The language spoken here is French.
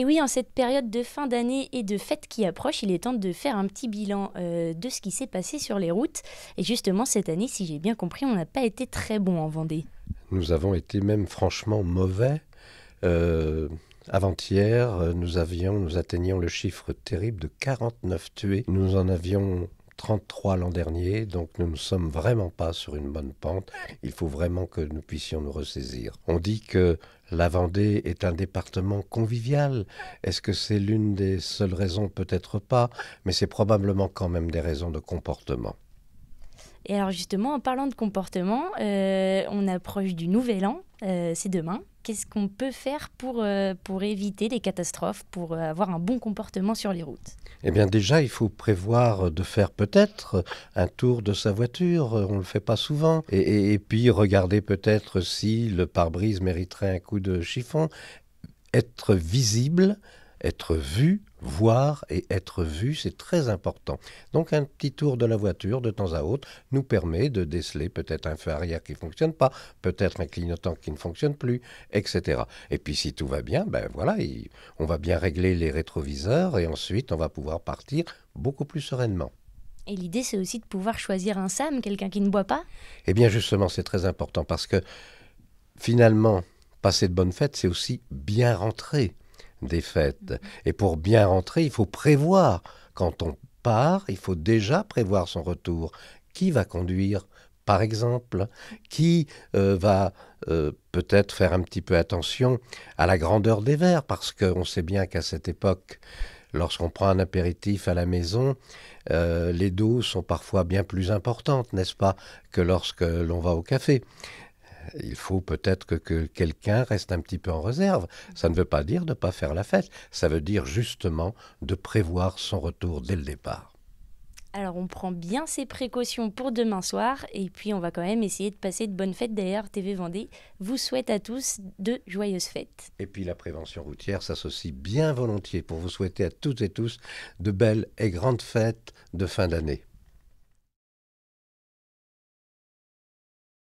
Et oui, en cette période de fin d'année et de fête qui approche, il est temps de faire un petit bilan euh, de ce qui s'est passé sur les routes. Et justement, cette année, si j'ai bien compris, on n'a pas été très bon en Vendée. Nous avons été même franchement mauvais. Euh, avant-hier, euh, nous avions, nous atteignions le chiffre terrible de 49 tués. Nous en avions 33 l'an dernier, donc nous ne sommes vraiment pas sur une bonne pente. Il faut vraiment que nous puissions nous ressaisir. On dit que la Vendée est un département convivial. Est-ce que c'est l'une des seules raisons Peut-être pas, mais c'est probablement quand même des raisons de comportement. Et alors justement, en parlant de comportement, euh, on approche du nouvel an, euh, c'est demain. Qu'est-ce qu'on peut faire pour, euh, éviter les catastrophes, pour avoir un bon comportement sur les routes Eh bien déjà, il faut prévoir de faire peut-être un tour de sa voiture, on ne le fait pas souvent, et puis regarder peut-être si le pare-brise mériterait un coup de chiffon, être visible, être vu, voir et être vu, c'est très important. Donc un petit tour de la voiture de temps à autre nous permet de déceler peut-être un feu arrière qui ne fonctionne pas, peut-être un clignotant qui ne fonctionne plus, etc. Et puis si tout va bien, ben voilà, on va bien régler les rétroviseurs et ensuite on va pouvoir partir beaucoup plus sereinement. Et l'idée, c'est aussi de pouvoir choisir un SAM, quelqu'un qui ne boit pas Eh bien, justement, c'est très important parce que finalement, passer de bonnes fêtes, c'est aussi bien rentrer des fêtes. Et pour bien rentrer, il faut prévoir. Quand on part, il faut déjà prévoir son retour. Qui va conduire par exemple, qui euh, va euh, peut-être faire un petit peu attention à la grandeur des verres, parce qu'on sait bien qu'à cette époque, lorsqu'on prend un apéritif à la maison, euh, les doses sont parfois bien plus importantes, n'est-ce pas, que lorsque l'on va au café il faut peut-être que, quelqu'un reste un petit peu en réserve. Ça ne veut pas dire de ne pas faire la fête, ça veut dire justement de prévoir son retour dès le départ. Alors on prend bien ses précautions pour demain soir et puis on va quand même essayer de passer de bonnes fêtes. D'ailleurs, TV Vendée vous souhaite à tous de joyeuses fêtes. Et puis la prévention routière s'associe bien volontiers pour vous souhaiter à toutes et tous de belles et grandes fêtes de fin d'année.